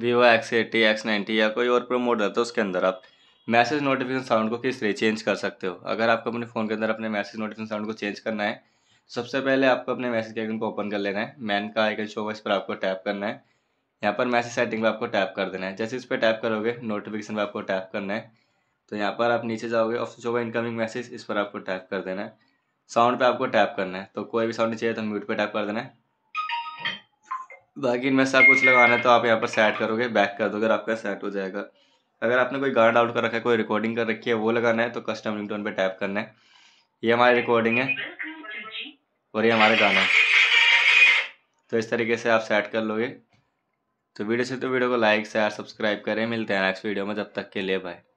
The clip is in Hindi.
Vivo X eighty X ninety या कोई और प्रो मोड रहता है तो उसके अंदर आप मैसेज नोटिफिकेशन साउंड को किस तरह चेंज कर सकते हो अगर आपको अपने फ़ोन के अंदर अपने मैसेज नोटिफिकेशन साउंड को चेंज करना है तो सबसे पहले आपको अपने मैसेज के आइकन को ओपन कर लेना है मैन का आइकन शो इस पर आपको टैप करना है यहाँ पर मैसेज सेटिंग पर आपको टैप कर देना है जैसे इस पर टैप करोगे नोटिफिकेशन पर आपको टैप करना है तो यहाँ पर आप नीचे जाओगे ऑप्शन होगा इनकमिंग मैसेज इस पर आपको टैप कर देना है साउंड पे आपको टैप करना है तो कोई भी साउंड चाहिए तो म्यूट पे टैप कर देना है बाकी इनमें सब कुछ लगाना है तो आप यहाँ पर सेट करोगे बैक कर दोगे आपका सेट हो जाएगा अगर आपने कोई गाना डाउट कर रखा है कोई रिकॉर्डिंग कर रखी है वो लगाना है तो कस्टम रिंगटोन पे टैप करना है ये हमारी रिकॉर्डिंग है और ये हमारे गाना है तो इस तरीके से आप सेट कर लोगे तो वीडियो से तो वीडियो को लाइक शेयर सब्सक्राइब करें मिलते हैं नेक्स्ट वीडियो में जब तक के लिए बाय